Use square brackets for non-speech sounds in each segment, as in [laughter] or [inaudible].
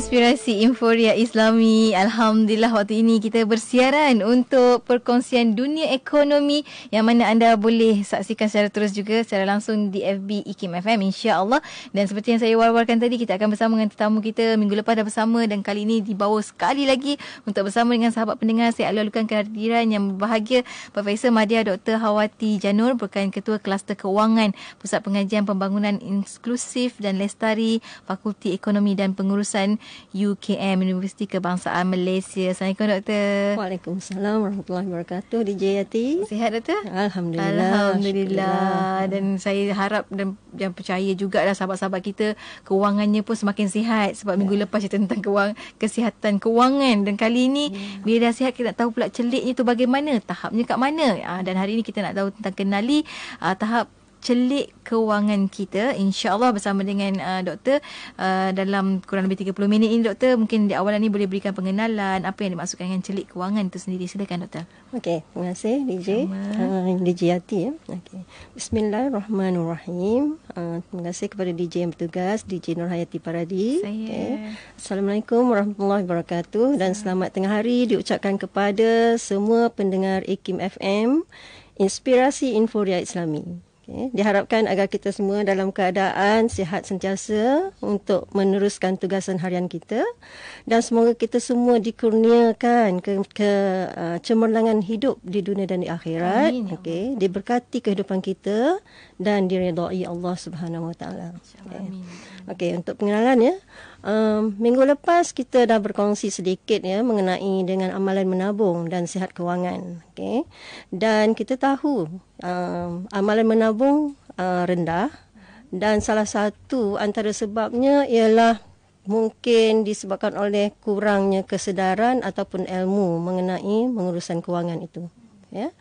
Inspirasi Inforia Islami Alhamdulillah waktu ini kita bersiaran untuk perkongsian dunia ekonomi yang mana anda boleh saksikan secara terus juga secara langsung di FB IKIM FM insyaAllah dan seperti yang saya war-warkan tadi kita akan bersama dengan tetamu kita minggu lepas dah bersama dan kali ini dibawa sekali lagi untuk bersama dengan sahabat pendengar saya alu-alukan kehadiran yang berbahagia Profesor Madia Dr. Hawati Janur bukan Ketua Kluster Keuangan Pusat Pengajian Pembangunan Inklusif dan Lestari Fakulti Ekonomi dan Pengurusan UKM Universiti Kebangsaan Malaysia. Assalamualaikum doktor. Waalaikumsalam warahmatullahi wabarakatuh. DJ Yati. Sihat doktor? Alhamdulillah. Alhamdulillah. Dan saya harap dan yang percaya juga jugalah sahabat-sahabat kita kewangannya pun semakin sihat sebab minggu ya. lepas kita tentang kewang kesihatan kewangan dan kali ini ya. bila dah sihat kita nak tahu pula celiknya tu bagaimana, tahapnya kat mana. Ah, dan hari ini kita nak tahu tentang kenali ah, tahap celik kewangan kita insyaallah bersama dengan uh, doktor uh, dalam kurang lebih 30 minit ini doktor mungkin di awalan ni boleh berikan pengenalan apa yang dimaksudkan dengan celik kewangan itu sendiri silakan doktor okey terima kasih DJ uh, DJ Yati ya okey bismillahirrahmanirrahim uh, terima kasih kepada DJ yang bertugas DJ Nurhayati Paradi okey assalamualaikum warahmatullahi wabarakatuh dan selamat tengah hari diucapkan kepada semua pendengar Ikim FM Inspirasi Inforia Islami. Diharapkan agar kita semua dalam keadaan sihat sentiasa untuk meneruskan tugasan harian kita dan semoga kita semua dikurniakan ke, ke uh, cemerlangan hidup di dunia dan di akhirat. Amin. Ya okay. Diberkati kehidupan kita dan diridai Allah Subhanahu Wa Taala. Okay. Okay, untuk pengenalan ya. Um, minggu lepas kita dah berkongsi sedikit ya mengenai dengan amalan menabung dan sihat kewangan. Okay, dan kita tahu um, amalan menabung uh, rendah dan salah satu antara sebabnya ialah mungkin disebabkan oleh kurangnya kesedaran ataupun ilmu mengenai pengurusan kewangan itu. Ya,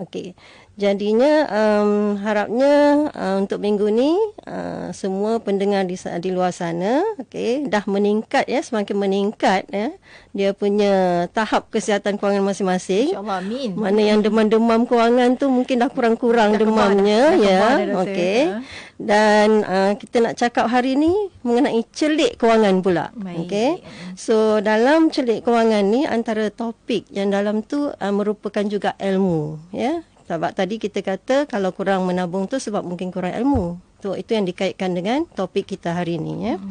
okay. Jadinya um, harapnya uh, untuk minggu ni uh, semua pendengar di, di luar sana okay, dah meningkat ya semakin meningkat ya dia punya tahap kesihatan kewangan masing-masing. InsyaAllah amin. Mana amin. yang demam-demam kewangan tu mungkin dah kurang-kurang demamnya dah, dah ya. Okey. Ya. Dan uh, kita nak cakap hari ni mengenai celik kewangan pula. okay? So dalam celik kewangan ni antara topik yang dalam tu uh, merupakan juga ilmu ya. Sebab tadi kita kata kalau kurang menabung tu sebab mungkin kurang ilmu. Tu so, itu yang dikaitkan dengan topik kita hari ini ya. Hmm.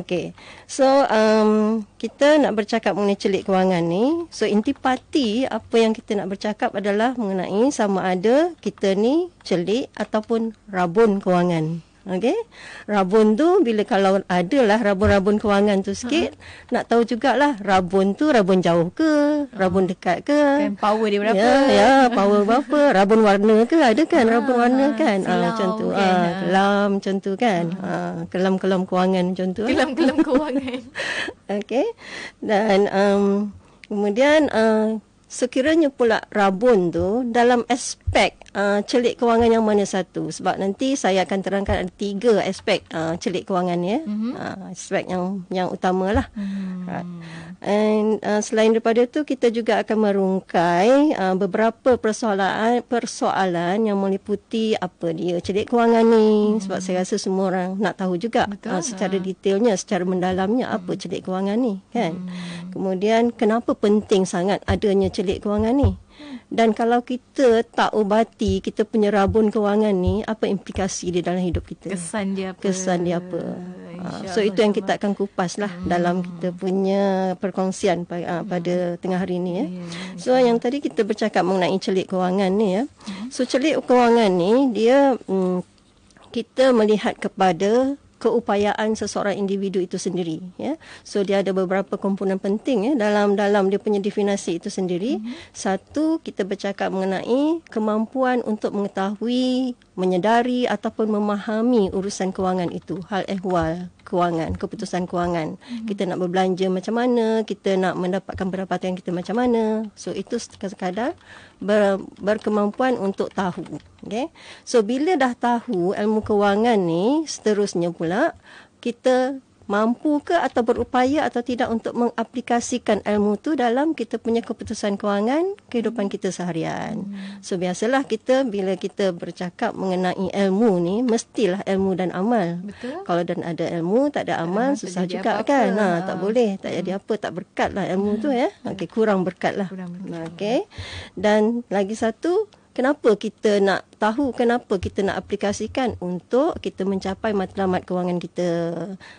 Okey. So um, kita nak bercakap mengenai celik kewangan ni. So intipati apa yang kita nak bercakap adalah mengenai sama ada kita ni celik ataupun rabun kewangan. Okay, Rabun tu bila kalau ada lah rabun-rabun kewangan tu sikit, ha. nak tahu juga lah rabun tu rabun jauh ke, ha. rabun dekat ke? Kan power dia berapa? Ya, ya power berapa? [laughs] rabun warna ke ada kan? Ha, rabun warna kan? Ah ha, macam tu. Kan, ha, ha, kelam macam tu kan? ha. ha, kelam-kelam kewangan macam tu. Kelam-kelam [laughs] kewangan. Okay, Dan um, kemudian uh, sekiranya pula rabun tu dalam aspek uh, celik kewangan yang mana satu sebab nanti saya akan terangkan ada tiga aspek uh, celik kewangan ya mm-hmm. uh, aspek yang yang utamalah mm-hmm. And uh, selain daripada itu, kita juga akan merungkai uh, beberapa persoalan persoalan yang meliputi apa dia cedek kewangan ni. Hmm. Sebab saya rasa semua orang nak tahu juga uh, ha. secara detailnya, secara mendalamnya apa hmm. cedek kewangan ni, kan? Hmm. Kemudian kenapa penting sangat adanya cedek kewangan ni? Dan kalau kita tak ubati kita punya rabun kewangan ni, apa implikasi dia dalam hidup kita? Kesan dia apa? Kesan dia apa? Insya ah, ah, so itu yang kita akan kupas lah hmm. dalam kita punya perkongsian ah, hmm. pada hmm. tengah hari ni ya. Yeah, yeah. So yang tadi kita bercakap mengenai celik kewangan ni ya. Hmm. So celik kewangan ni dia hmm, kita melihat kepada keupayaan seseorang individu itu sendiri ya so dia ada beberapa komponen penting ya dalam dalam dia punya definisi itu sendiri mm-hmm. satu kita bercakap mengenai kemampuan untuk mengetahui menyedari ataupun memahami urusan kewangan itu hal ehwal kewangan keputusan kewangan mm-hmm. kita nak berbelanja macam mana kita nak mendapatkan pendapatan kita macam mana so itu sekadar ber, berkemampuan untuk tahu. Okay? So bila dah tahu ilmu kewangan ni, seterusnya pula kita mampu ke atau berupaya atau tidak untuk mengaplikasikan ilmu tu dalam kita punya keputusan kewangan kehidupan kita seharian. Hmm. So biasalah kita bila kita bercakap mengenai ilmu ni mestilah ilmu dan amal. Betul. Kalau dan ada ilmu tak ada amal uh, susah juga apa-apa. kan. Ha uh. tak ha. boleh tak jadi hmm. apa tak berkatlah ilmu uh. tu hmm. ya. Okey kurang berkatlah. Kurang berkat. Okey. Dan lagi satu kenapa kita nak tahu kenapa kita nak aplikasikan untuk kita mencapai matlamat kewangan kita.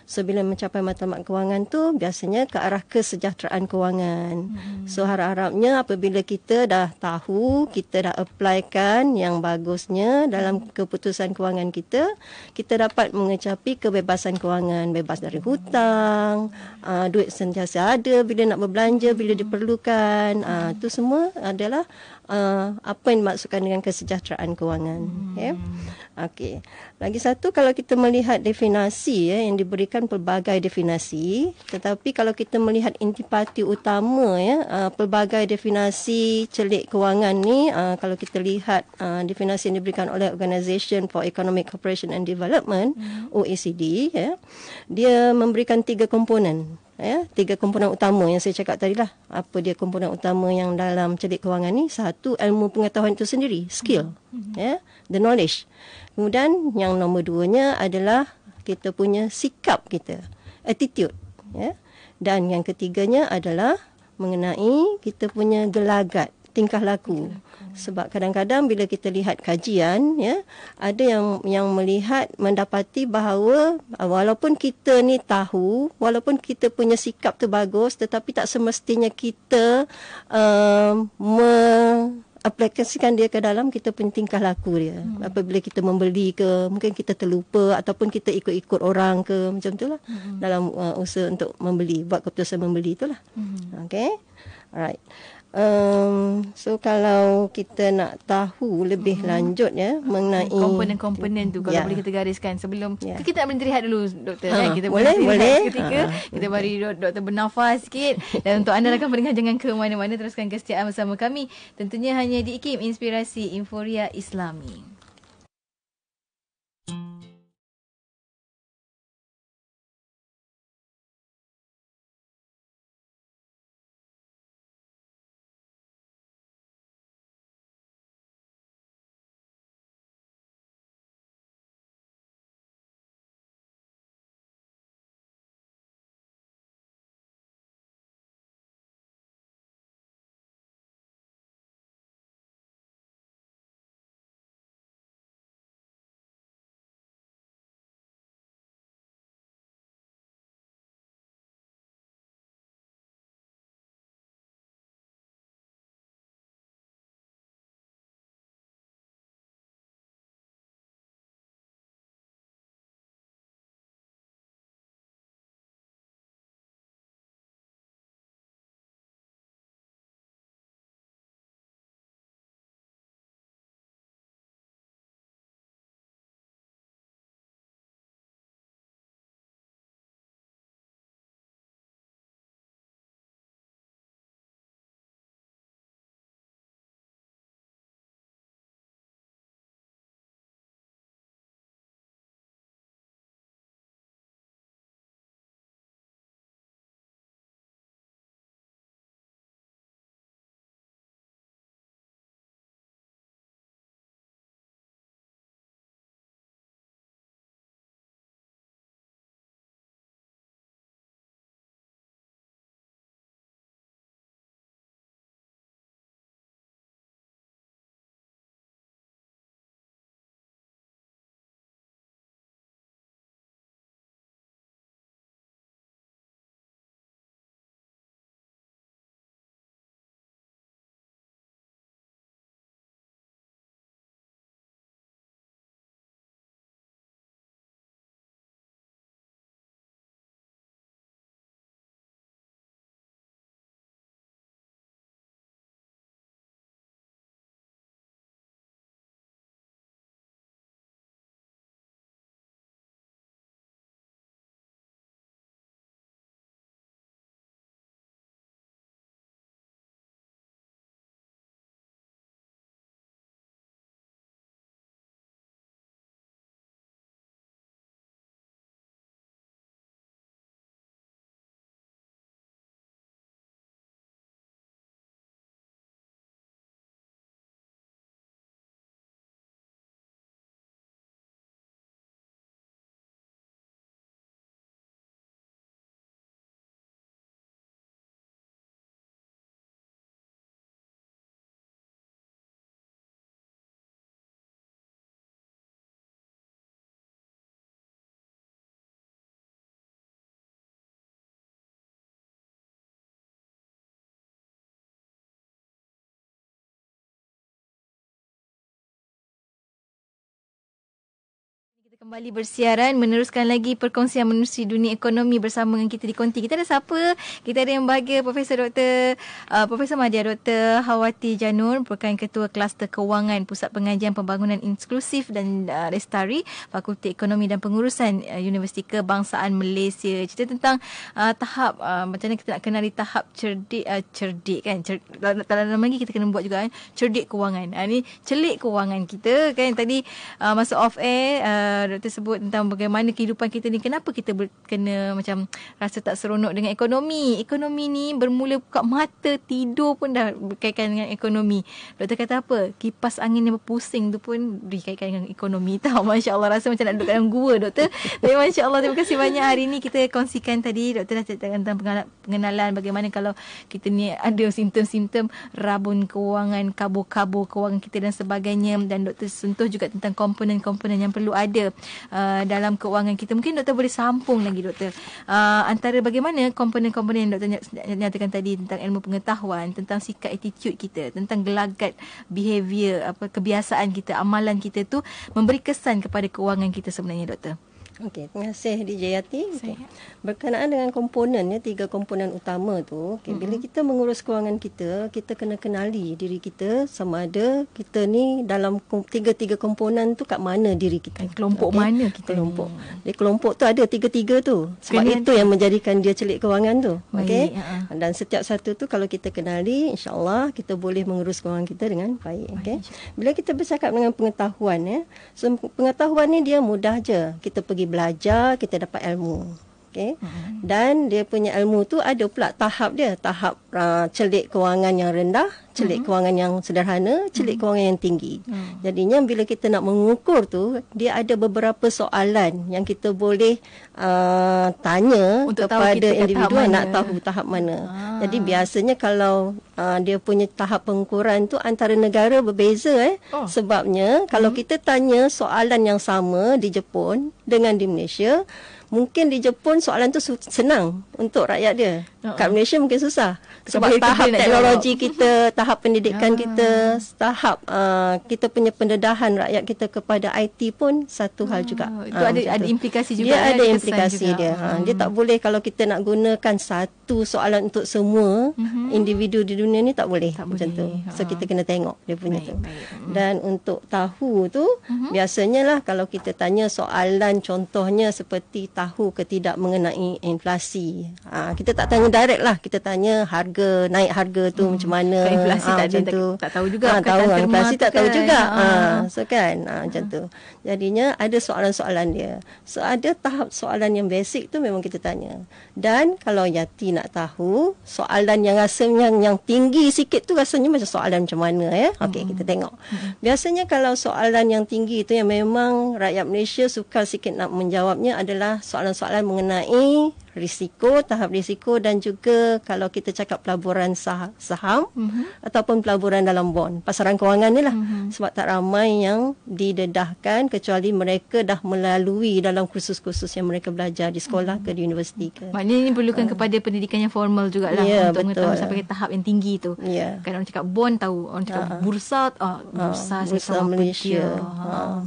So bila mencapai matlamat kewangan tu biasanya ke arah kesejahteraan kewangan. Hmm. So harap-harapnya apabila kita dah tahu, kita dah applykan yang bagusnya dalam hmm. keputusan kewangan kita, kita dapat mengecapi kebebasan kewangan, bebas dari hutang, uh, duit sentiasa ada bila nak berbelanja, bila diperlukan. Uh, tu semua adalah uh, apa yang dimaksudkan dengan kesejahteraan kewangan. Hmm. Yeah? Okey. Lagi satu kalau kita melihat definasi ya yang diberikan pelbagai definasi tetapi kalau kita melihat intipati utama ya uh, pelbagai definasi celik kewangan ni uh, kalau kita lihat uh, definasi yang diberikan oleh Organisation for Economic Cooperation and Development hmm. OECD ya dia memberikan tiga komponen ya tiga komponen utama yang saya cakap tadi lah apa dia komponen utama yang dalam cerdik kewangan ni satu ilmu pengetahuan itu sendiri skill mm-hmm. ya the knowledge kemudian yang nombor duanya adalah kita punya sikap kita attitude ya dan yang ketiganya adalah mengenai kita punya gelagat tingkah laku sebab kadang-kadang bila kita lihat kajian ya ada yang yang melihat mendapati bahawa ah, walaupun kita ni tahu walaupun kita punya sikap tu bagus tetapi tak semestinya kita uh, um, me aplikasikan dia ke dalam kita punya tingkah laku dia. Hmm. Apabila kita membeli ke, mungkin kita terlupa ataupun kita ikut-ikut orang ke, macam itulah. Hmm. Dalam uh, usaha untuk membeli, buat keputusan membeli itulah. Hmm. Okay? Alright. Um, so kalau kita nak tahu lebih hmm lanjut ya mengenai komponen-komponen tu kalau yeah. boleh kita gariskan sebelum yeah. Ya. kita nak berhenti rehat dulu doktor ha, eh kita boleh boleh ketika ha, ha. kita okay. mari doktor bernafas sikit dan untuk anda rakan lah pendengar jangan ke mana-mana teruskan kesetiaan bersama kami tentunya hanya di IKIM Inspirasi Inforia Islami kembali bersiaran meneruskan lagi perkongsian menerusi dunia ekonomi bersama dengan kita di Konti. Kita ada siapa? Kita ada yang bahagia Profesor Dr. Uh, Profesor Madya Dr. Hawati Janur, merupakan ketua kluster kewangan Pusat Pengajian Pembangunan Inklusif dan uh, Lestari Fakulti Ekonomi dan Pengurusan uh, Universiti Kebangsaan Malaysia. Cerita tentang uh, tahap uh, macam mana kita nak kenali tahap cerdik uh, cerdik kan. Cer- dalam lagi kita kena buat juga kan cerdik kewangan. Ini ah, uh, celik kewangan kita kan tadi uh, masuk off air uh, doktor sebut tentang bagaimana kehidupan kita ni kenapa kita ber, kena macam rasa tak seronok dengan ekonomi ekonomi ni bermula buka mata tidur pun dah berkaitan dengan ekonomi doktor kata apa kipas angin yang berpusing tu pun dikaitkan dengan ekonomi [laughs] tau Masya Allah rasa macam nak duduk dalam gua doktor tapi Masya Allah terima kasih banyak hari ni kita kongsikan tadi doktor dah cakap tentang pengenalan bagaimana kalau kita ni ada simptom-simptom rabun kewangan kabur-kabur kewangan kita dan sebagainya dan doktor sentuh juga tentang komponen-komponen yang perlu ada uh, dalam keuangan kita. Mungkin doktor boleh sambung lagi doktor. Uh, antara bagaimana komponen-komponen yang doktor nyatakan tadi tentang ilmu pengetahuan, tentang sikap attitude kita, tentang gelagat behavior, apa kebiasaan kita, amalan kita tu memberi kesan kepada keuangan kita sebenarnya doktor. Okey, terima kasih DJ Yati. Berkenaan dengan komponennya, tiga komponen utama tu, okay, mm-hmm. bila kita mengurus kewangan kita, kita kena kenali diri kita sama ada kita ni dalam tiga-tiga komponen tu kat mana diri kita. Eh, kelompok okay. mana kita kelompok. Ni. kelompok tu ada tiga-tiga tu. Sebab kena itu yang menjadikan dia celik kewangan tu. Okey. Ha, ha. Dan setiap satu tu kalau kita kenali, insya-Allah kita boleh mengurus kewangan kita dengan baik, okey. Bila kita bercakap dengan pengetahuan ya. So, pengetahuan ni dia mudah je. Kita pergi belajar kita dapat ilmu okay? mm-hmm. dan dia punya ilmu tu ada pula tahap dia tahap uh, celik kewangan yang rendah celik mm-hmm. kewangan yang sederhana, celik mm-hmm. kewangan yang tinggi. Mm. Jadinya bila kita nak mengukur tu, dia ada beberapa soalan yang kita boleh uh, tanya Untuk kepada kita individu tahap nak tahu tahap mana. Ah. Jadi biasanya kalau uh, dia punya tahap pengukuran tu antara negara berbeza eh. Oh. Sebabnya mm-hmm. kalau hmm. kita tanya soalan yang sama di Jepun dengan di Malaysia, mungkin di Jepun soalan tu senang untuk rakyat dia Uh-huh. Kat uh-uh. Malaysia mungkin susah. Sebab Kepala tahap teknologi jawab. kita, tahap pendidikan uh-huh. kita, tahap uh, kita punya pendedahan rakyat kita kepada IT pun satu uh-huh. hal ah, juga. Itu uh, ada, ada implikasi juga. Dia kan, ada implikasi dia. Uh-huh. Dia tak hmm. boleh kalau kita nak gunakan satu soalan untuk semua uh-huh. individu di dunia ni tak boleh tak macam boleh. tu. So uh-huh. kita kena tengok dia punya baik, tu. Baik. Hmm. Dan untuk tahu tu uh-huh. biasanya lah kalau kita tanya soalan contohnya seperti tahu ketidak mengenai inflasi. Uh, kita tak tanya direct lah kita tanya harga naik harga tu hmm. macam mana kan inflasi ha, tak macam ada tu. Tak, tak tahu juga ha, tahu inflasi tak tahu juga ha. Ha. so kan ha, macam ha. tu jadinya ada soalan-soalan dia so ada tahap soalan yang basic tu memang kita tanya dan kalau Yati nak tahu soalan yang rasa yang, yang tinggi sikit tu rasanya macam soalan macam mana ya okey hmm. kita tengok hmm. biasanya kalau soalan yang tinggi tu yang memang rakyat Malaysia suka sikit nak menjawabnya adalah soalan-soalan mengenai risiko, tahap risiko dan juga kalau kita cakap pelaburan sah- saham uh-huh. ataupun pelaburan dalam bond, pasaran kewangan ni lah. Uh-huh. Sebab tak ramai yang didedahkan kecuali mereka dah melalui dalam kursus-kursus yang mereka belajar di sekolah uh-huh. ke di mhm. universiti ke. Maknanya ini perlukan uh. kepada pendidikan yang formal jugalah yeah, untuk betul. mengetahui sampai tahap yang tinggi tu. Yeah. Kan orang cakap bond tahu, orang cakap uh-huh. bursa, uh, bursa, uh, bursa Malaysia.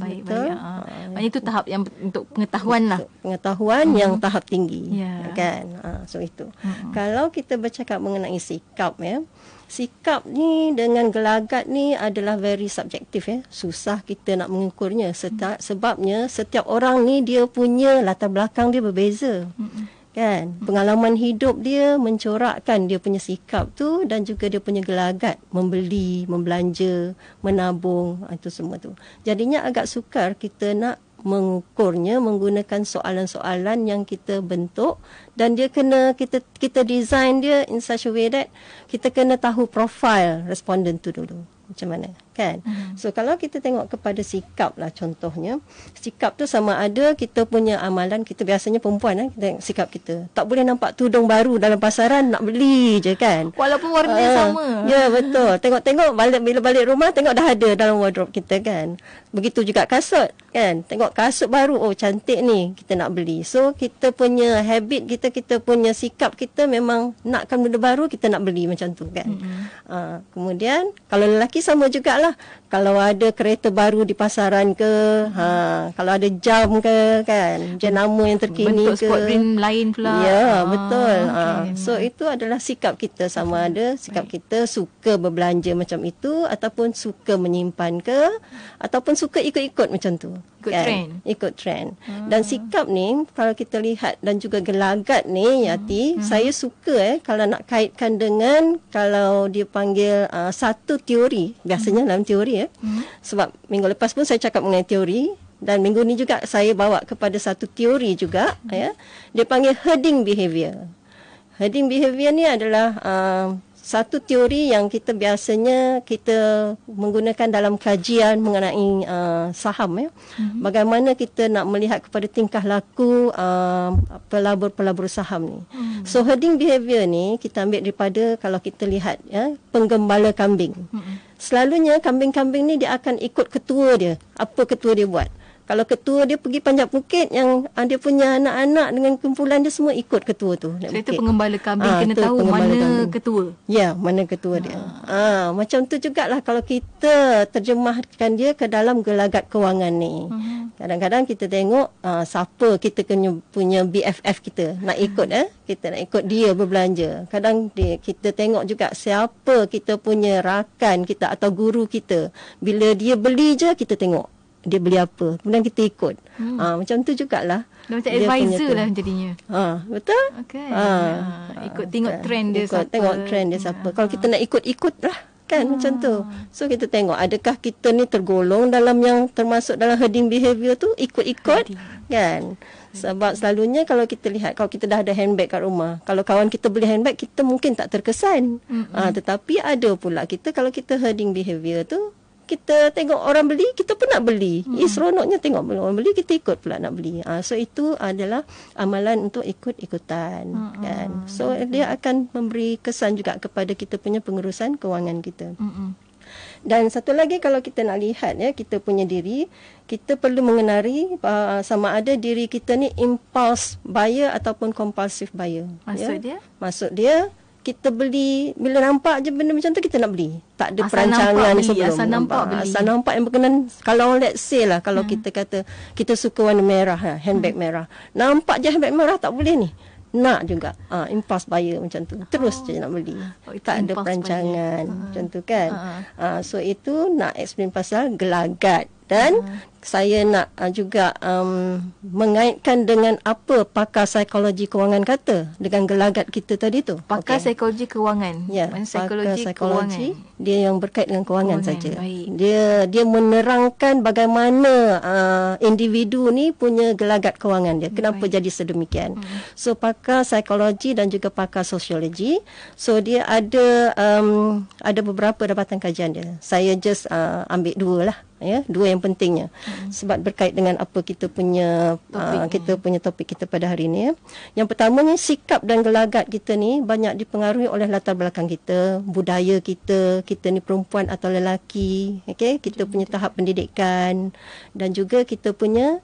Baik-baik. Uh, uh, uh, uh, uh, uh, uh, uh, itu ya. tahap yang untuk pengetahuan lah. Pengetahuan uh-huh. yang tahap tinggi. Yeah. Yeah. Kan? Ha, so itu. Mm-hmm. Kalau kita bercakap mengenai sikap ya. Sikap ni dengan gelagat ni adalah very subjektif ya. Susah kita nak mengukurnya Seta- mm-hmm. sebabnya setiap orang ni dia punya latar belakang dia berbeza. Mm-hmm kan pengalaman hidup dia mencorakkan dia punya sikap tu dan juga dia punya gelagat membeli membelanja menabung ha, itu semua tu jadinya agak sukar kita nak mengukurnya menggunakan soalan-soalan yang kita bentuk dan dia kena kita kita design dia in such a way that kita kena tahu profil responden tu dulu macam mana kan hmm. so kalau kita tengok kepada sikap lah contohnya sikap tu sama ada kita punya amalan kita biasanya perempuan eh, sikap kita tak boleh nampak tudung baru dalam pasaran nak beli je kan walaupun warna uh, sama ya yeah, betul tengok-tengok balik, bila balik rumah tengok dah ada dalam wardrobe kita kan begitu juga kasut kan tengok kasut baru oh cantik ni kita nak beli so kita punya habit kita kita punya sikap kita memang nakkan benda baru kita nak beli macam tu kan mm-hmm. uh, kemudian kalau lelaki sama jugalah lah kalau ada kereta baru di pasaran ke ha kalau ada jam ke kan jenama yang terkini bentuk ke bentuk sport dream lain pula ya ah, betul okay. ha so itu adalah sikap kita sama ada sikap Baik. kita suka berbelanja macam itu ataupun suka menyimpan ke ataupun suka ikut-ikut macam tu ikut kan? trend ikut trend hmm. dan sikap ni kalau kita lihat dan juga gelagat ni hmm. Yati hmm. saya suka eh kalau nak kaitkan dengan kalau dia panggil uh, satu teori biasanya hmm. dalam teori ya eh? hmm. sebab minggu lepas pun saya cakap mengenai teori dan minggu ni juga saya bawa kepada satu teori juga hmm. ya dia panggil herding behavior herding behavior ni adalah uh, satu teori yang kita biasanya kita menggunakan dalam kajian mengenai uh, saham ya. Mm-hmm. Bagaimana kita nak melihat kepada tingkah laku uh, pelabur-pelabur saham ni. Mm-hmm. So herding behavior ni kita ambil daripada kalau kita lihat ya penggembala kambing. Mm-hmm. Selalunya kambing-kambing ni dia akan ikut ketua dia. Apa ketua dia buat? kalau ketua dia pergi panjat bukit yang uh, dia punya anak-anak dengan kumpulan dia semua ikut ketua tu nak bukit. Itu pengembala kambing ha, kena tahu mana kambing. ketua. Ya, mana ketua ha. dia. ha, macam tu jugalah kalau kita terjemahkan dia ke dalam gelagat kewangan ni. Uh-huh. Kadang-kadang kita tengok uh, siapa kita kena punya BFF kita nak ikut eh. Kita nak ikut dia berbelanja. Kadang dia, kita tengok juga siapa kita punya rakan kita atau guru kita. Bila dia beli je kita tengok dia beli apa. Kemudian kita ikut. Hmm. Ha, macam tu jugalah. Dia macam dia advisor lah jadinya. Ha, betul? Okay. Ha. Ha. Ikut tengok ha. trend dia ikut, siapa. Tengok trend dia siapa. Ya. Kalau kita nak ikut, ikut lah. Kan ha. macam tu. So kita tengok adakah kita ni tergolong dalam yang termasuk dalam herding behavior tu. Ikut-ikut. Kan. Sebab selalunya kalau kita lihat, kalau kita dah ada handbag kat rumah, kalau kawan kita beli handbag, kita mungkin tak terkesan. Mm-hmm. Ha, tetapi ada pula kita kalau kita herding behavior tu, kita tengok orang beli, kita pun nak beli. Hmm. Eh, seronoknya tengok orang beli, kita ikut pula nak beli. Ha, so, itu adalah amalan untuk ikut-ikutan. Hmm. hmm kan? Hmm, so, hmm. dia hmm. akan memberi kesan juga kepada kita punya pengurusan kewangan kita. Hmm. Dan satu lagi kalau kita nak lihat ya kita punya diri kita perlu mengenali uh, ah, sama ada diri kita ni impulse buyer ataupun compulsive buyer maksud ya? dia maksud dia kita beli bila nampak je benda macam tu kita nak beli. Tak ada asal perancangan nampak sebelum. Asal nampak, nampak Asal nampak yang berkenan kalau let's say lah kalau hmm. kita kata kita suka warna merah lah, handbag hmm. merah. Nampak je handbag merah tak boleh ni. Nak juga. ha, impas bayar macam tu. Terus oh. je nak beli. Oh, tak ada perancangan buyer. Ha. macam tu kan. Ah uh ha, so itu nak explain pasal gelagat. Dan uh. Ah. saya nak uh, juga um, mengaitkan dengan apa pakar psikologi kewangan kata dengan gelagat kita tadi tu. Pakar okay. psikologi kewangan. Ya. Psikologi pakar psikologi kewangan. dia yang berkait dengan kewangan, kewangan. saja. Dia dia menerangkan bagaimana uh, individu ni punya gelagat kewangan dia. Kenapa Baik. jadi sedemikian? Hmm. So pakar psikologi dan juga pakar sosiologi. So dia ada um, ada beberapa dapatan kajian dia. Saya just uh, ambil dua lah ya dua yang pentingnya hmm. sebab berkait dengan apa kita punya uh, kita punya topik kita pada hari ini ya yang pertamanya sikap dan gelagat kita ni banyak dipengaruhi oleh latar belakang kita budaya kita kita ni perempuan atau lelaki okey kita Jadi, punya tahap pendidikan dan juga kita punya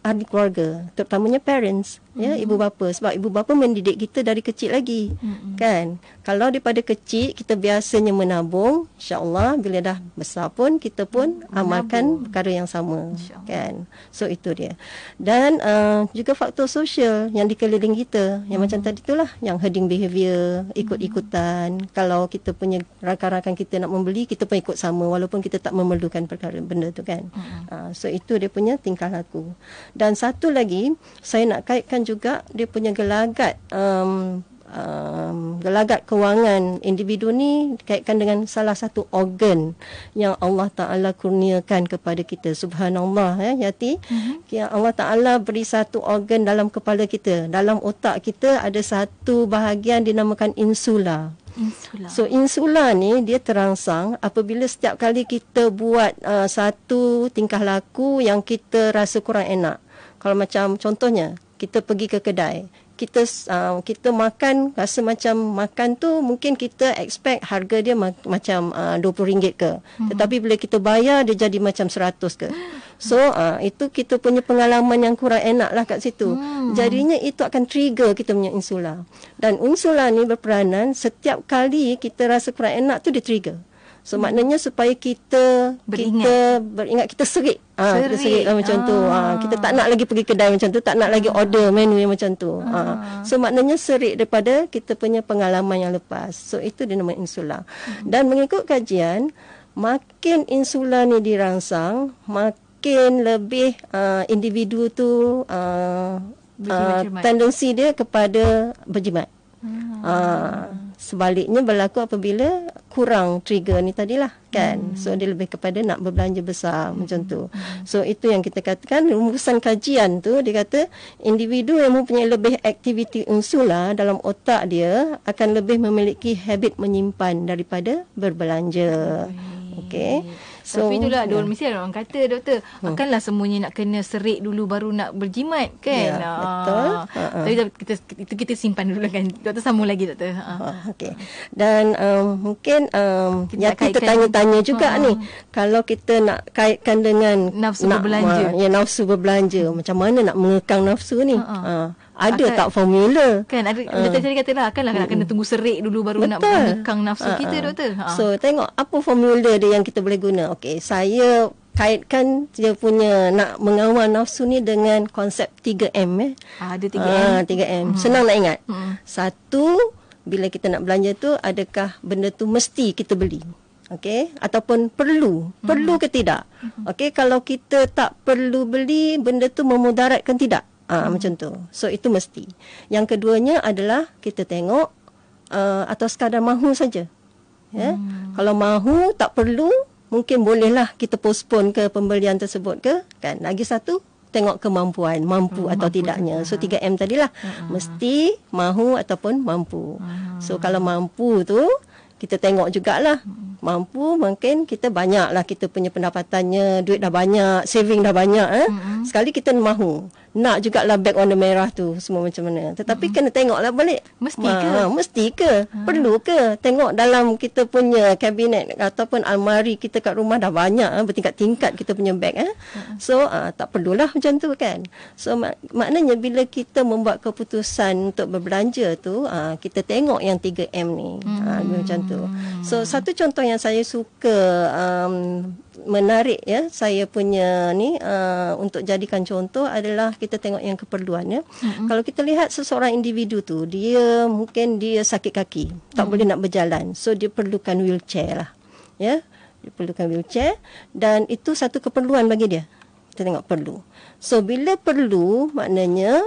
ahli keluarga terutamanya parents hmm ya mm-hmm. ibu bapa sebab ibu bapa mendidik kita dari kecil lagi mm-hmm. kan kalau daripada kecil kita biasanya menabung insya Allah bila dah besar pun kita pun menabung. amalkan perkara yang sama kan so itu dia dan uh, juga faktor sosial yang dikeliling kita yang mm-hmm. macam hmm. tadi itulah yang herding behavior ikut-ikutan mm-hmm. kalau kita punya rakan-rakan kita nak membeli kita pun ikut sama walaupun kita tak memerlukan perkara benda tu kan mm-hmm. uh, so itu dia punya tingkah laku dan satu lagi saya nak kaitkan juga dia punya gelagat um, um, gelagat kewangan individu ni kaitkan dengan salah satu organ yang Allah Taala kurniakan kepada kita subhanallah ya yati mm-hmm. Allah Taala beri satu organ dalam kepala kita dalam otak kita ada satu bahagian dinamakan insula insula. So insula ni dia terangsang apabila setiap kali kita buat uh, satu tingkah laku yang kita rasa kurang enak. Kalau macam contohnya kita pergi ke kedai kita uh, kita makan rasa macam makan tu mungkin kita expect harga dia ma- macam uh, 20 ringgit ke mm-hmm. tetapi bila kita bayar dia jadi macam 100 ke so uh, itu kita punya pengalaman yang kurang enak lah kat situ mm-hmm. jadinya itu akan trigger kita punya insula dan insula ni berperanan setiap kali kita rasa kurang enak tu dia trigger So maknanya supaya kita beringat. kita beringat kita serik. Ha, serik. kita serik lah macam ah. tu. Ah. Ha, kita tak nak lagi pergi kedai macam tu, tak nak lagi order menu yang macam tu. Ha. So maknanya serik daripada kita punya pengalaman yang lepas. So itu dinamakan insula. Hmm. Dan mengikut kajian, makin insula ni dirangsang, makin lebih uh, individu tu uh, uh, tendensi dia kepada berjimat. Hmm. Sebaliknya berlaku apabila kurang trigger ni tadilah kan. Hmm. So dia lebih kepada nak berbelanja besar hmm. macam tu. So itu yang kita katakan rumusan kajian tu dia kata individu yang mempunyai lebih aktiviti insula dalam otak dia akan lebih memiliki habit menyimpan daripada berbelanja. Okey. Okay. So, Tapi itulah yeah. orang, mesti ada orang kata doktor hmm. Oh. akanlah semuanya nak kena serik dulu baru nak berjimat kan. Yeah, ya, ha. Betul. Ha, ha. Tapi kita itu kita simpan dulu lah, kan. Doktor sambung lagi doktor. Ha. Ha, Okey. Dan um, mungkin um, ya kita tanya-tanya juga ha, ha. ni kalau kita nak kaitkan dengan nafsu nak, berbelanja. Ma- ya nafsu berbelanja macam mana nak mengekang nafsu ni. ha. ha. ha ada Akan, tak formula kan ada uh, doktor tadi katalah kan lah, uh, nak kena tunggu serik dulu baru betul. nak mengekang nafsu uh, kita uh, doktor uh. so tengok apa formula dia yang kita boleh guna okey saya kaitkan dia punya nak mengawal nafsu ni dengan konsep 3M eh ada 3M uh, 3M senang nak ingat hmm. satu bila kita nak belanja tu adakah benda tu mesti kita beli Okey ataupun perlu perlu hmm. ke tidak? Hmm. Okey kalau kita tak perlu beli benda tu memudaratkan tidak? Ha, hmm. Macam tu. So, itu mesti. Yang keduanya adalah kita tengok uh, atau sekadar mahu saja. Yeah? Hmm. Kalau mahu, tak perlu, mungkin bolehlah kita postpone ke pembelian tersebut ke. kan Lagi satu, tengok kemampuan. Mampu hmm, atau mampu tidaknya. So, 3M hmm. tadilah. Hmm. Mesti, mahu ataupun mampu. Hmm. So, kalau mampu tu, kita tengok jugalah. Hmm. Mampu mungkin kita banyaklah kita punya pendapatannya, duit dah banyak, saving dah banyak. Eh? Hmm. Sekali kita mahu nak juga lah beg warna merah tu semua macam mana tetapi hmm kena tengoklah balik mesti ha, ke ha, mesti ke ha. perlu ke tengok dalam kita punya kabinet ataupun almari kita kat rumah dah banyak ha, bertingkat-tingkat kita punya beg eh ha. ha. so ha, tak perlulah macam tu kan so mak- maknanya bila kita membuat keputusan untuk berbelanja tu ha, kita tengok yang 3M ni mm-hmm. ha, hmm. macam tu so satu contoh yang saya suka um, menarik ya saya punya ni uh, untuk jadikan contoh adalah kita tengok yang keperluan ya. Mm-hmm. Kalau kita lihat seseorang individu tu, dia mungkin dia sakit kaki, tak mm-hmm. boleh nak berjalan. So dia perlukan wheelchair lah. Ya. Dia perlukan wheelchair dan itu satu keperluan bagi dia. Kita tengok perlu. So bila perlu maknanya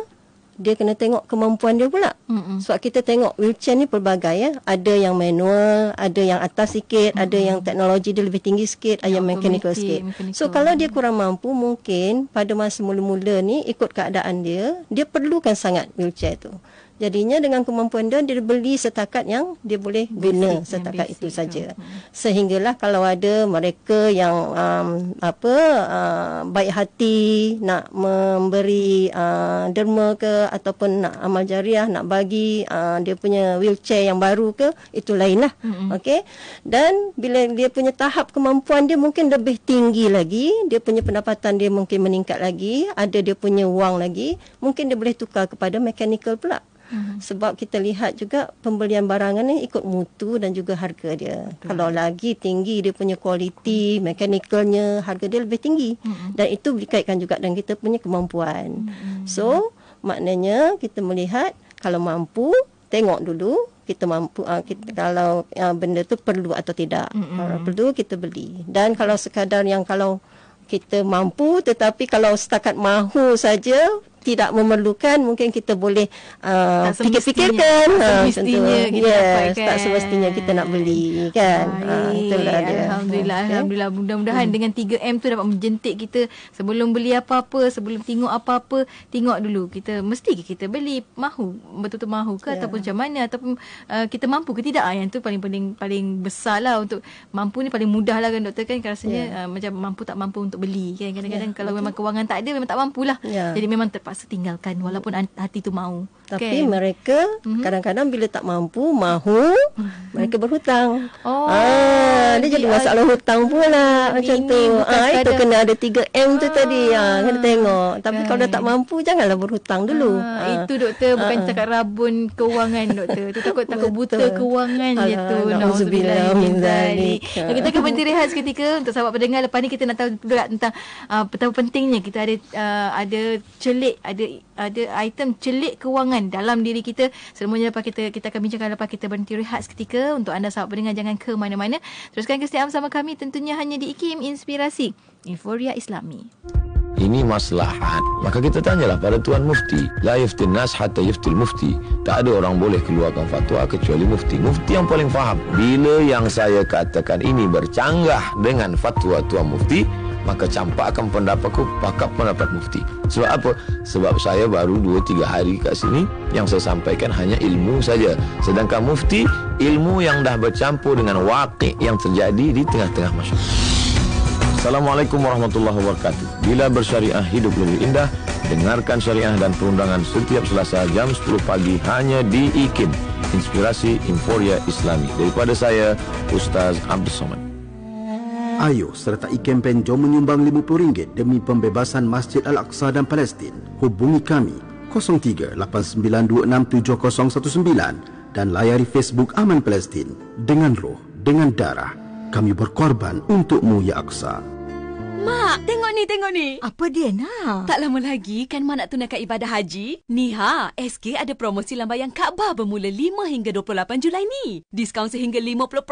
dia kena tengok kemampuan dia pula. Mm-mm. Sebab kita tengok wheelchair ni pelbagai ya. Ada yang manual, ada yang atas sikit, Mm-mm. ada yang teknologi dia lebih tinggi sikit, ada yang mechanical sikit. Mechanical. So kalau dia kurang mampu mungkin pada masa mula-mula ni ikut keadaan dia, dia perlukan sangat wheelchair tu. Jadinya dengan kemampuan dia dia beli setakat yang dia boleh guna setakat itu saja. Hmm. Sehinggalah kalau ada mereka yang um, apa uh, baik hati nak memberi uh, derma ke ataupun nak amal jariah nak bagi uh, dia punya wheelchair yang baru ke itu lainlah. Mm-hmm. Okey. Dan bila dia punya tahap kemampuan dia mungkin lebih tinggi lagi, dia punya pendapatan dia mungkin meningkat lagi, ada dia punya wang lagi, mungkin dia boleh tukar kepada mechanical pula. Mhm. sebab kita lihat juga pembelian barangan ni ikut mutu dan juga harga dia. Betul. Kalau lagi tinggi dia punya kualiti, mekanikalnya harga dia lebih tinggi uh dan itu berkaitkan juga dengan kita punya kemampuan. uh So, maknanya kita melihat kalau mampu tengok dulu kita mampu uh, kita, kalau uh, benda tu perlu atau tidak. uh Kalau perlu kita beli. Dan kalau sekadar yang kalau kita mampu tetapi kalau setakat mahu saja tidak memerlukan mungkin kita boleh uh, fikir-fikirkan ha semestinya uh, kita yes, tak semestinya kita nak beli kan ha alhamdulillah okay. alhamdulillah mudah-mudahan mm. dengan 3M tu dapat menjentik kita sebelum beli apa-apa sebelum tengok apa-apa tengok dulu kita mesti kita beli mahu betul-betul mahu ke yeah. ataupun macam mana ataupun uh, kita mampu ke tidak ah, yang tu paling paling paling besarlah untuk mampu ni paling mudah lah kan doktor kan, kan rasanya yeah. uh, macam mampu tak mampu untuk beli kan kadang-kadang yeah. kalau memang kewangan tak ada memang tak mampulah yeah. jadi memang terpaksa terpaksa tinggalkan walaupun hati tu mau. Tapi okay. mereka mm-hmm. kadang-kadang bila tak mampu mahu [laughs] mereka berhutang. Oh. Ah, dia jadi masalah uh, hutang pula macam tu. Ah itu kena ada 3M tu ah. tadi. Ah kena tengok. Tapi okay. kalau dah tak kan. mampu janganlah berhutang dulu. Ah, ah. itu doktor bukan ah. ah. cakap rabun kewangan doktor. itu takut-takut buta kewangan dia tu. Nauzubillah min Kita akan berhenti rehat seketika untuk sahabat pendengar lepas ni kita nak tahu juga tentang ah, betapa pentingnya kita ada ah, ada celik ada ada item celik kewangan dalam diri kita semuanya lepas kita kita akan bincangkan lepas kita berhenti rehat seketika untuk anda sahabat pendengar jangan ke mana-mana teruskan kesetiaan sama kami tentunya hanya di IKIM Inspirasi Inforia Islami ini maslahat. Maka kita tanyalah pada Tuan Mufti. La yuftin nas hatta yuftil mufti. Tak ada orang boleh keluarkan fatwa kecuali mufti. Mufti yang paling faham. Bila yang saya katakan ini bercanggah dengan fatwa Tuan Mufti, maka campakkan pendapatku pakap pendapat mufti sebab apa sebab saya baru 2 3 hari kat sini yang saya sampaikan hanya ilmu saja sedangkan mufti ilmu yang dah bercampur dengan wakil yang terjadi di tengah-tengah masyarakat Assalamualaikum warahmatullahi wabarakatuh Bila bersyariah hidup lebih indah Dengarkan syariah dan perundangan setiap selasa jam 10 pagi hanya di IKIM Inspirasi Inforia Islami Daripada saya Ustaz Abdul Somad Ayo sertai kempen Jom Menyumbang RM50 demi pembebasan Masjid Al-Aqsa dan Palestin. Hubungi kami 0389267019 dan layari Facebook Aman Palestin. Dengan roh, dengan darah, kami berkorban untukmu ya Aqsa. Mak, tengok ni, tengok ni. Apa dia nak? Tak lama lagi kan Mak nak tunaikan ibadah haji? Ni ha, SK ada promosi lambayang Kaabah bermula 5 hingga 28 Julai ni. Diskaun sehingga 50%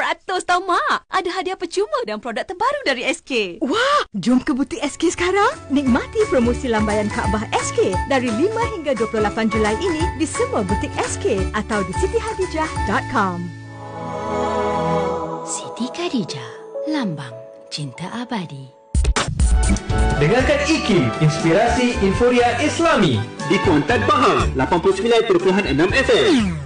tau Mak. Ada hadiah percuma dan produk terbaru dari SK. Wah, jom ke butik SK sekarang. Nikmati promosi lambayang Kaabah SK dari 5 hingga 28 Julai ini di semua butik SK atau di sitihadijah.com. Siti Khadijah, lambang cinta abadi. Dengarkan IKI, Inspirasi Inforia Islami di Kuantan Pahang 89.6 FM. Hmm.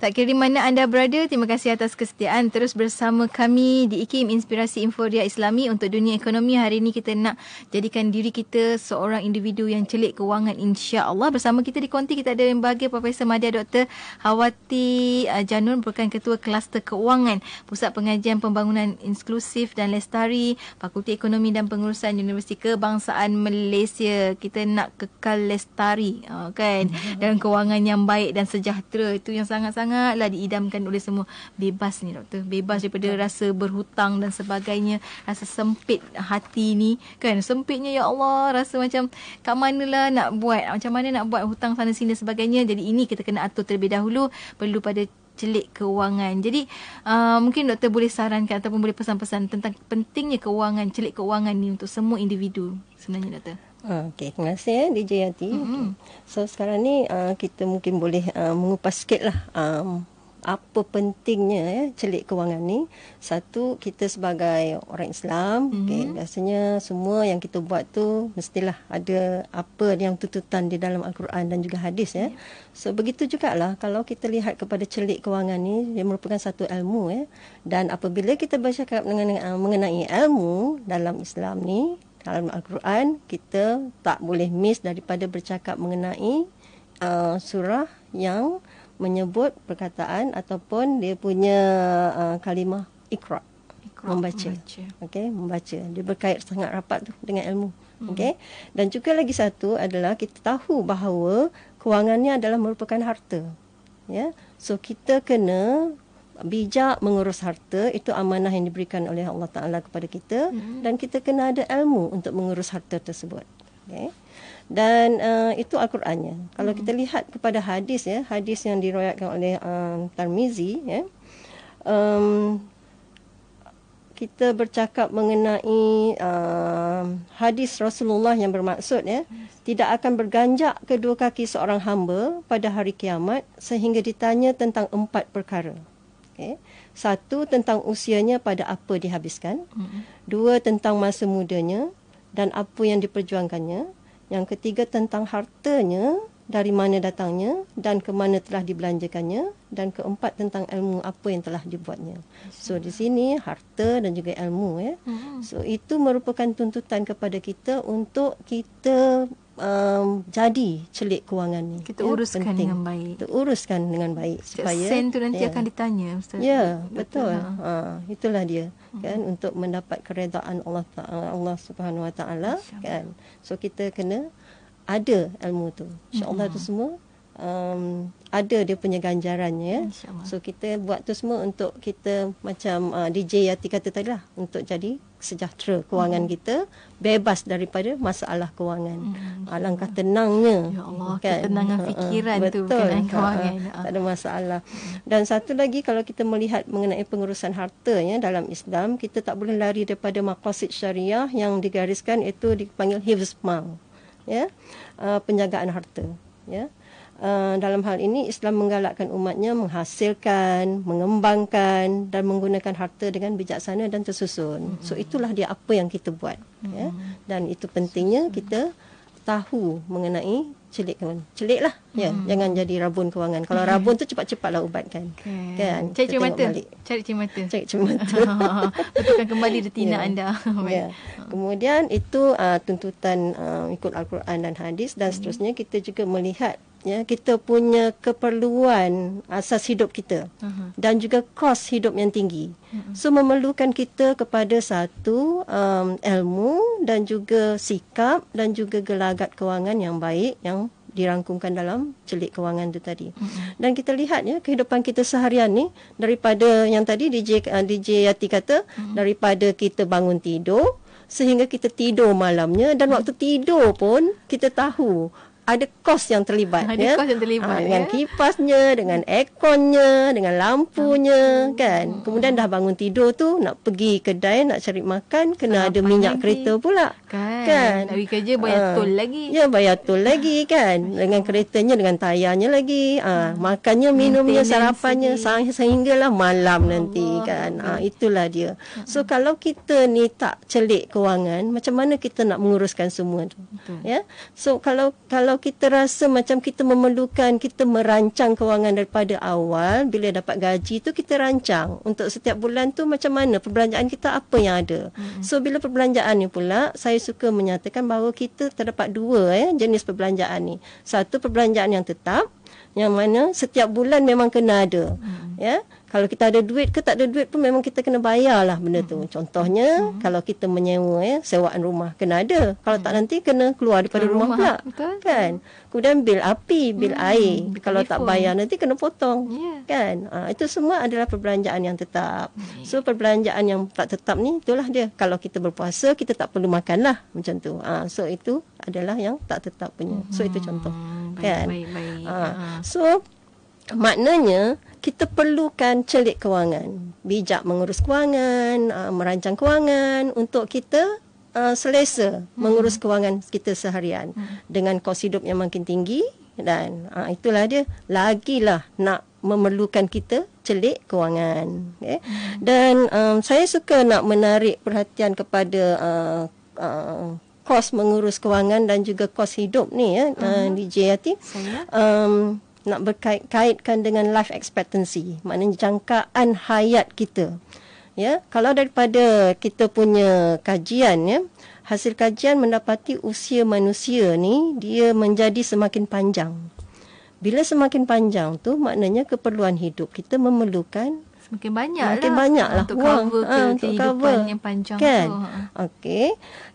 Tak kira di mana anda berada, terima kasih atas kesetiaan terus bersama kami di IKIM Inspirasi Inforia Islami untuk dunia ekonomi. Hari ini kita nak jadikan diri kita seorang individu yang celik kewangan insya-Allah. Bersama kita di konti kita ada yang bahagia Profesor Madia Dr. Hawati eh, Janun merupakan ketua kluster keuangan Pusat Pengajian Pembangunan Inklusif dan Lestari Fakulti Ekonomi dan Pengurusan Universiti Kebangsaan Malaysia. Kita nak kekal lestari eh, kan mm-hmm. dan kewangan yang baik dan sejahtera itu yang sangat-sangat sangatlah diidamkan oleh semua bebas ni doktor bebas daripada betul. rasa berhutang dan sebagainya rasa sempit hati ni kan sempitnya ya Allah rasa macam kat manalah nak buat macam mana nak buat hutang sana sini dan sebagainya jadi ini kita kena atur terlebih dahulu perlu pada celik kewangan. Jadi uh, mungkin doktor boleh sarankan ataupun boleh pesan-pesan tentang pentingnya kewangan, celik kewangan ni untuk semua individu sebenarnya doktor. Okay, terima kasih eh, DJ Yati. Mm-hmm. Okay. So sekarang ni uh, kita mungkin boleh uh, mengupas sikit lah um, apa pentingnya eh, celik kewangan ni. Satu, kita sebagai orang Islam, mm-hmm. okay, biasanya semua yang kita buat tu mestilah ada apa yang tututan di dalam Al-Quran dan juga hadis. Eh. ya. So begitu juga lah. kalau kita lihat kepada celik kewangan ni, dia merupakan satu ilmu. ya, Dan apabila kita bercakap dengan, uh, mengenai ilmu dalam Islam ni, dalam Al-Quran kita tak boleh miss daripada bercakap mengenai uh, surah yang menyebut perkataan ataupun dia punya uh, kalimah ikra membaca, membaca. okey membaca dia berkait sangat rapat tu dengan ilmu hmm. okey dan juga lagi satu adalah kita tahu bahawa kewangannya adalah merupakan harta ya yeah? so kita kena bijak mengurus harta itu amanah yang diberikan oleh Allah Taala kepada kita hmm. dan kita kena ada ilmu untuk mengurus harta tersebut. Okay. Dan uh, itu Al-Qurannya. Kalau hmm. kita lihat kepada hadis ya, hadis yang diriwayatkan oleh um, Tarmizi ya. Um, kita bercakap mengenai uh, hadis Rasulullah yang bermaksud ya tidak akan berganjak kedua kaki seorang hamba pada hari kiamat sehingga ditanya tentang empat perkara. Eh? Satu tentang usianya pada apa dihabiskan. Dua tentang masa mudanya dan apa yang diperjuangkannya. Yang ketiga tentang hartanya dari mana datangnya dan ke mana telah dibelanjakannya dan keempat tentang ilmu apa yang telah dibuatnya. So di sini harta dan juga ilmu ya. So itu merupakan tuntutan kepada kita untuk kita um, jadi celik kewangan ni. Kita ya, uruskan penting. dengan baik. Kita uruskan dengan baik Cik supaya sen tu nanti ya. akan ditanya ustaz. Ya, betul. betul. Ha. ha itulah dia hmm. kan untuk mendapat keredaan Allah Taala Allah Subhanahu Wa Taala kan. So kita kena ada ilmu tu. Insya-Allah hmm. tu semua um, ada dia punya ganjarannya ya. So kita buat tu semua untuk kita macam uh, ah, DJ Yati kata tadi lah untuk jadi sejahtera kewangan hmm. kita bebas daripada masalah kewangan. Hmm, Alangkah ah, tenangnya. Ya Allah, kan? ketenangan fikiran uh, betul, berkenaan kan? kewangan. Uh, tak ada masalah. Dan satu lagi kalau kita melihat mengenai pengurusan harta ya dalam Islam, kita tak boleh lari daripada maqasid syariah yang digariskan itu dipanggil hifz Ya. Uh, penjagaan harta, ya. Uh, dalam hal ini Islam menggalakkan umatnya menghasilkan, mengembangkan dan menggunakan harta dengan bijaksana dan tersusun. Mm-hmm. So itulah dia apa yang kita buat. Ya. Mm-hmm. Ya? Dan itu pentingnya kita tahu mengenai celik kan. Celiklah. Ya, mm-hmm. jangan jadi rabun kewangan. Kalau mm-hmm. rabun tu cepat-cepatlah ubatkan. Okay. Kan? Cari cuci mata. Balik. Cari cuci mata. Cari cuci mata. [laughs] Betulkan kembali [laughs] retina yeah. anda. [laughs] yeah. Ya. Kemudian itu uh, tuntutan uh, ikut al-Quran dan hadis dan mm-hmm. seterusnya kita juga melihat ya kita punya keperluan asas hidup kita uh-huh. dan juga kos hidup yang tinggi uh-huh. so memerlukan kita kepada satu um, ilmu dan juga sikap dan juga gelagat kewangan yang baik yang dirangkumkan dalam celik kewangan itu tadi. Mhm. Dan kita lihat ya kehidupan kita seharian ni daripada yang tadi DJ uh, DJ Yati kata hmm. daripada kita bangun tidur sehingga kita tidur malamnya dan waktu tidur pun kita tahu ada kos yang terlibat ada ya. Ada kos yang terlibat ha, dengan ya. kipasnya, dengan aircon-nya, dengan lampunya Lampu. kan. Kemudian dah bangun tidur tu nak pergi kedai nak cari makan kena Selapan ada minyak lagi. kereta pula. Kan. kan. Dari kerja bayar ha. tol lagi. Ya bayar tol lagi ah. kan dengan keretanya dengan tayarnya lagi. Ah ha. makannya, minumnya, sarapannya sehinggalah malam Allah. nanti kan. Ah ha, itulah dia. So hmm. kalau kita ni tak celik kewangan macam mana kita nak menguruskan semua tu. Betul. Ya. So kalau kalau kita rasa macam kita memerlukan kita merancang kewangan daripada awal bila dapat gaji tu kita rancang untuk setiap bulan tu macam mana perbelanjaan kita apa yang ada hmm. so bila perbelanjaan ni pula saya suka menyatakan bahawa kita terdapat dua eh jenis perbelanjaan ni satu perbelanjaan yang tetap yang mana setiap bulan memang kena ada hmm. ya kalau kita ada duit ke tak ada duit pun memang kita kena bayar lah benda tu. Mm-hmm. Contohnya hmm. kalau kita menyewa ya sewaan rumah kena ada. Kalau hmm. tak mm. nanti kena keluar daripada keluar rumah, rumah pula. Betul. Kan? Kemudian bil api, bil hmm. air. Bil kalau telefon. tak bayar nanti kena potong. Yeah. Kan? Ha, itu semua adalah perbelanjaan yang tetap. Okay. Mm-hmm. So perbelanjaan yang tak tetap ni itulah dia. Kalau kita berpuasa kita tak perlu makanlah macam tu. Ha, so itu adalah yang tak tetap punya. So itu contoh. Hmm. Kan? Baik, baik, baik. Ha. ha. So maknanya kita perlukan celik kewangan, bijak mengurus kewangan, uh, merancang kewangan untuk kita uh, selesa mengurus hmm. kewangan kita seharian hmm. dengan kos hidup yang makin tinggi dan uh, itulah dia lagilah nak memerlukan kita celik kewangan. Okay? Ya. Hmm. Dan um, saya suka nak menarik perhatian kepada uh, uh, kos mengurus kewangan dan juga kos hidup ni ya uh, hmm. DJ Yati. Um, nak berkaitkan dengan life expectancy, maknanya jangkaan hayat kita. Ya, kalau daripada kita punya kajian ya, hasil kajian mendapati usia manusia ni dia menjadi semakin panjang. Bila semakin panjang tu maknanya keperluan hidup kita memerlukan semakin banyak lah. Semakin banyak lah untuk wang, cover ha, untuk cover. yang panjang kan? tu. Ha. Okey.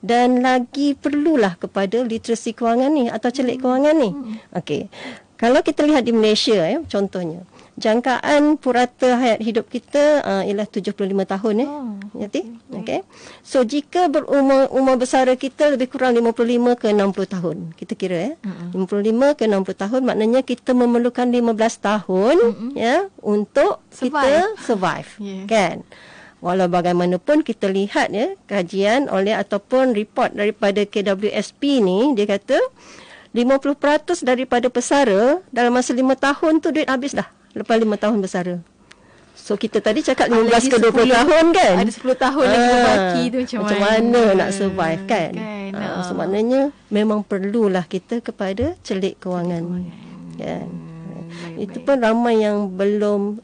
Dan lagi perlulah kepada literasi kewangan ni atau celik hmm. kewangan ni. Hmm. Okey kalau kita lihat di Malaysia ya contohnya jangkaan purata hayat hidup kita uh, ialah 75 tahun eh jadi oh, okay. okay. so jika berumur umur besar kita lebih kurang 55 ke 60 tahun kita kira eh mm-hmm. 55 ke 60 tahun maknanya kita memerlukan 15 tahun mm-hmm. ya untuk survive. kita survive [laughs] yeah. kan Walau bagaimanapun kita lihat ya kajian oleh ataupun report daripada KWSP ni dia kata 50% daripada pesara dalam masa 5 tahun tu duit habis dah lepas 5 tahun pesara. So kita tadi cakap 15 ke 20 10, tahun kan? Ada 10 tahun ha, lagi ah, tu macam, macam mana? Macam mana nak survive kan? kan ha, so uh. maknanya memang perlulah kita kepada celik kewangan. Celik kewangan. Kan? Hmm, Itu pun ramai yang belum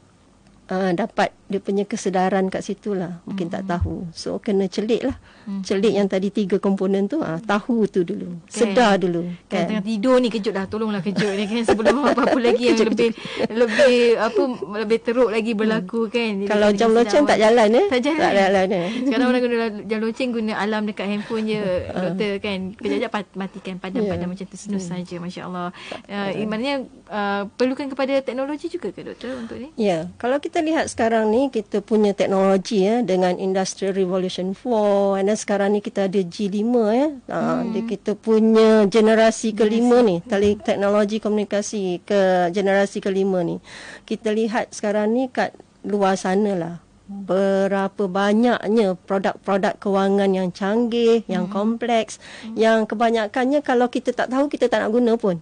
uh, dapat dia punya kesedaran kat situ lah. Mungkin hmm. tak tahu. So kena celik lah hmm. celik yang tadi tiga komponen tu ah tahu tu dulu okay. sedar dulu kan, kan tengah tidur ni kejut dah tolonglah kejut ni kan sebelum [laughs] apa-apa lagi yang lebih lebih apa lebih teruk lagi berlaku hmm. kan Jadi kalau jam loceng tak jalan eh tak jalan, tak jalan eh sekarang orang guna [laughs] jam loceng guna alam dekat handphone je ah. doktor uh. kan kejap-kejap matikan padam-padam yeah. padam macam tu senus hmm. saja masya-Allah uh, eh, maknanya uh, perlukan kepada teknologi juga ke doktor untuk ni ya yeah. kalau kita lihat sekarang ni kita punya teknologi ya dengan industrial revolution 4 and mana sekarang ni kita ada G5 ya. Eh. Ha, hmm. dia kita punya generasi kelima ni, tali teknologi komunikasi ke generasi kelima ni. Kita lihat sekarang ni kat luar sana lah hmm. berapa banyaknya produk-produk kewangan yang canggih, hmm. yang kompleks, hmm. yang kebanyakannya kalau kita tak tahu kita tak nak guna pun.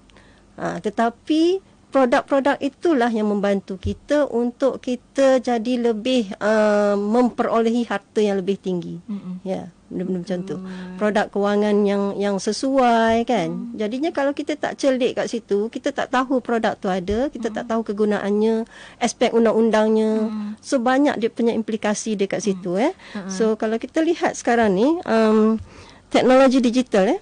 Ha, tetapi produk-produk itulah yang membantu kita untuk kita jadi lebih uh, memperolehi harta yang lebih tinggi. Hmm. Ya. Yeah benda-benda Betul. macam tu. Hmm. Produk kewangan yang yang sesuai kan. Hmm. Jadinya kalau kita tak celik kat situ, kita tak tahu produk tu ada, kita hmm. tak tahu kegunaannya, aspek undang-undangnya. Hmm. So banyak dia punya implikasi dekat hmm. situ hmm. eh. Hmm. So kalau kita lihat sekarang ni, um, teknologi digital eh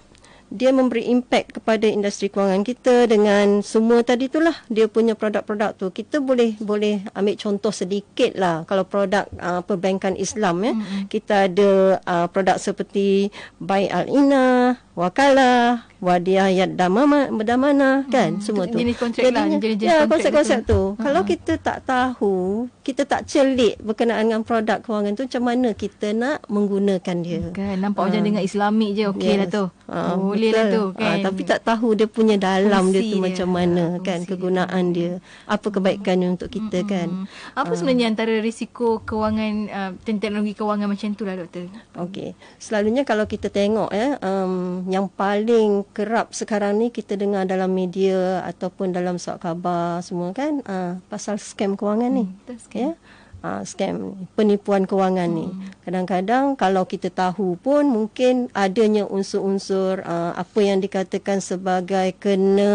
dia memberi impact kepada industri kewangan kita dengan semua tadi itulah dia punya produk-produk tu kita boleh boleh ambil contoh sedikit lah kalau produk uh, perbankan Islam ya mm-hmm. kita ada uh, produk seperti Bay Alina. Wakala, wadia, yat damama, berdamana kan hmm, semua tu. Jenis kontrak lah, jenis, jenis ya, kontrak konsep-konsep tu. tu. Hmm. uh Kalau kita tak tahu, kita tak celik berkenaan dengan produk kewangan tu macam mana kita nak menggunakan dia. Kan, nampak uh. macam dengan islamik je okey lah yes. lah tu. Uh, Boleh lah tu ah, kan. Uh, tapi tak tahu dia punya dalam kan, Fungsi dia tu dia. macam mana Fungsi kan, kegunaan dia. dia. Apa kebaikannya uh untuk kita uh-huh. kan. Apa uh. sebenarnya antara risiko kewangan, uh, teknologi kewangan macam tu lah doktor? Okey, selalunya kalau kita tengok ya, um, yang paling kerap sekarang ni kita dengar dalam media ataupun dalam surat khabar semua kan uh, pasal skam kewangan ni. Hmm, skam. Ya. Uh, scam penipuan kewangan hmm. ni kadang-kadang kalau kita tahu pun mungkin adanya unsur-unsur uh, apa yang dikatakan sebagai kena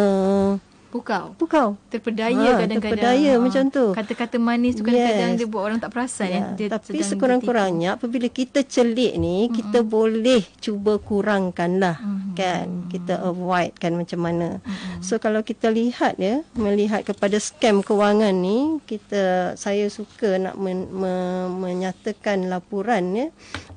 Pukau. Pukau. Terpedaya ha, kadang-kadang. Terpedaya ha. macam tu. Kata-kata manis tu kadang-kadang yes. dia buat orang tak perasan. Ya. Ya. Dia Tapi sekurang-kurangnya apabila kita celik ni, mm-hmm. kita boleh cuba kurangkanlah. Mm-hmm. Kan? Kita mm-hmm. avoid kan macam mana. Mm-hmm. So kalau kita lihat ya, melihat kepada skam kewangan ni, kita saya suka nak men, me, menyatakan laporan ya,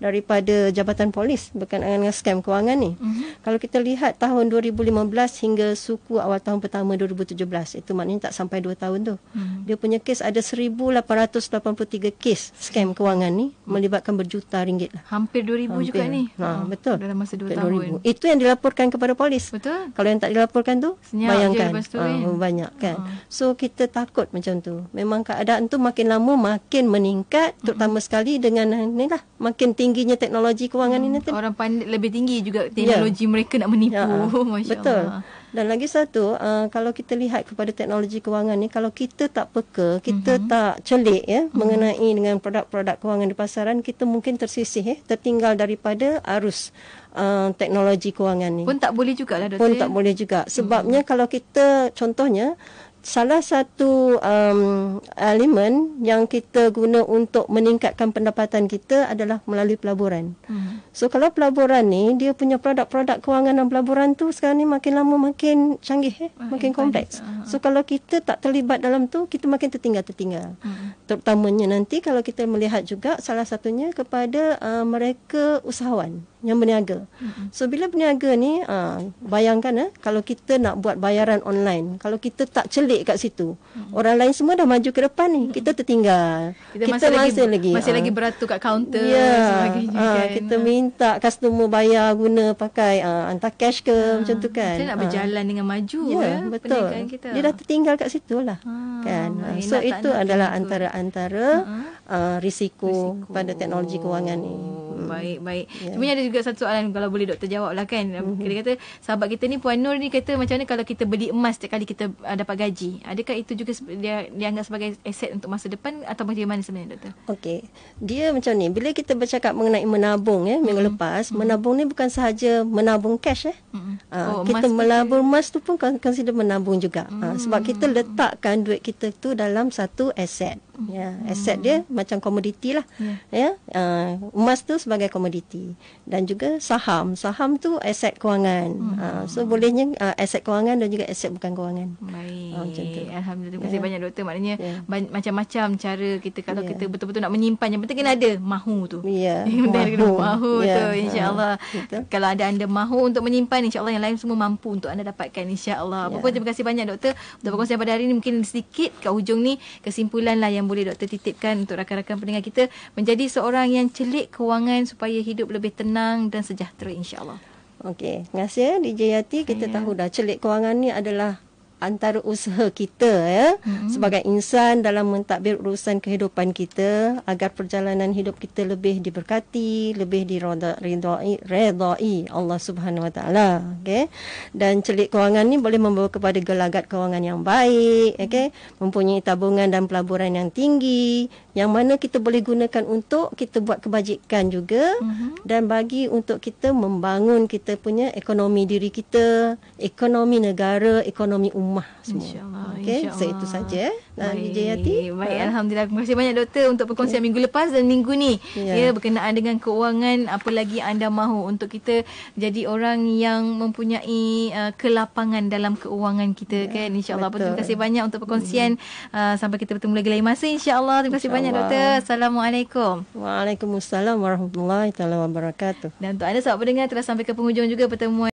daripada Jabatan Polis berkenaan dengan skam kewangan ni. Mm-hmm. Kalau kita lihat tahun 2015 hingga suku awal tahun pertama 2016, 2017 itu maknanya tak sampai 2 tahun tu hmm. dia punya kes ada 1883 kes scam kewangan ni melibatkan berjuta ringgit lah. hampir 2000 hampir. juga ni ha, oh, betul dalam masa 2 tahun 2000. itu yang dilaporkan kepada polis betul kalau yang tak dilaporkan tu Senyap bayangkan tu, ha, banyak kan ha. so kita takut macam tu memang keadaan tu makin lama makin meningkat hmm. terutama sekali dengan ni lah makin tingginya teknologi kewangan hmm. ni orang pandai lebih tinggi juga ya. teknologi yeah. mereka nak menipu ya. [laughs] masya betul. Allah dan lagi satu, uh, kalau kita lihat kepada teknologi kewangan ni, kalau kita tak peka, kita mm-hmm. tak celik ya mm-hmm. mengenai dengan produk-produk kewangan di pasaran, kita mungkin tersisih, eh, tertinggal daripada arus uh, teknologi kewangan ni. Pun tak boleh juga lah, Doktor. Pun ya? tak boleh juga. Mhm. Sebabnya mm-hmm. kalau kita, contohnya, salah satu um, elemen yang kita guna untuk meningkatkan pendapatan kita adalah melalui pelaburan. Hmm. So kalau pelaburan ni dia punya produk-produk kewangan dan pelaburan tu sekarang ni makin lama makin canggih, eh? makin kompleks. Eh, so kalau kita tak terlibat dalam tu kita makin tertinggal-tertinggal. Hmm. Terutamanya nanti kalau kita melihat juga salah satunya kepada uh, mereka usahawan yang berniaga. So bila berniaga ni uh, bayangkan eh kalau kita nak buat bayaran online, kalau kita tak celik kat situ, orang lain semua dah maju ke depan ni, kita tertinggal. Kita, kita masih, masih lagi masih ah. lagi uh, beratur kat kaunter yeah, sebagainya uh, kan. kita minta customer bayar guna pakai uh, hantar cash ke uh, macam tu kan. Kita nak berjalan uh, dengan maju ya yeah, lah, betul. kita. Dia dah tertinggal kat situ lah. Uh, kan. Uh, so itu adalah antara-antara uh, risiko, risiko pada teknologi kewangan ni. Mm. Baik baik. Yeah. Cuma ada juga juga satu soalan kalau boleh doktor jawab lah kan. Mm-hmm. Kita kata sahabat kita ni Puan Nur ni kata macam mana kalau kita beli emas setiap kali kita uh, dapat gaji. Adakah itu juga dia dianggap sebagai aset untuk masa depan atau bagaimana sebenarnya doktor? Okey. Dia macam ni. Bila kita bercakap mengenai menabung ya minggu mm-hmm. lepas, mm-hmm. menabung ni bukan sahaja menabung cash eh. Mm-hmm. Uh, kita melabur ke... emas tu pun consider menabung juga. Mm-hmm. Uh, sebab kita hmm. letakkan duit kita tu dalam satu aset ya aset hmm. dia macam komoditi lah yeah. ya uh, emas tu sebagai komoditi dan juga saham saham tu aset kewangan hmm. uh, so bolehnya uh, ah, aset kewangan dan juga aset bukan kewangan baik uh, tu. alhamdulillah terima ya. kasih banyak doktor maknanya yeah. macam-macam cara kita kalau yeah. kita betul-betul nak menyimpan yang penting kena ada mahu tu ya [laughs] yeah. mahu, mahu yeah. tu insyaallah uh, kalau ada anda mahu untuk menyimpan insyaallah yang lain semua mampu untuk anda dapatkan insyaallah yeah. terima kasih banyak doktor untuk perkongsian pada hari ini mungkin sedikit kat hujung ni kesimpulan lah yang yang boleh doktor titipkan untuk rakan-rakan pendengar kita menjadi seorang yang celik kewangan supaya hidup lebih tenang dan sejahtera insyaAllah. Okey, terima kasih eh, DJ Yati. Kita yeah. tahu dah celik kewangan ni adalah antara usaha kita ya mm-hmm. sebagai insan dalam mentadbir urusan kehidupan kita agar perjalanan hidup kita lebih diberkati lebih diridai redai Allah Subhanahu Wa Taala okey dan celik kewangan ni boleh membawa kepada gelagat kewangan yang baik mm-hmm. okey mempunyai tabungan dan pelaburan yang tinggi yang mana kita boleh gunakan untuk kita buat kebajikan juga mm-hmm. dan bagi untuk kita membangun kita punya ekonomi diri kita ekonomi negara ekonomi umum rumah semua. InsyaAllah. Ah, okay, insya so itu saja. Baik. Yati. Baik, ha. Alhamdulillah. Terima kasih banyak doktor untuk perkongsian ya. minggu lepas dan minggu ni. Ya. ya berkenaan dengan keuangan, apa lagi anda mahu untuk kita jadi orang yang mempunyai uh, kelapangan dalam keuangan kita ya. kan. InsyaAllah. Terima kasih banyak untuk perkongsian. Hmm. Uh, sampai kita bertemu lagi lain masa. InsyaAllah. Terima kasih insya banyak doktor. Assalamualaikum. Waalaikumsalam warahmatullahi wabarakatuh. Dan untuk anda sahabat pendengar telah sampai ke penghujung juga pertemuan.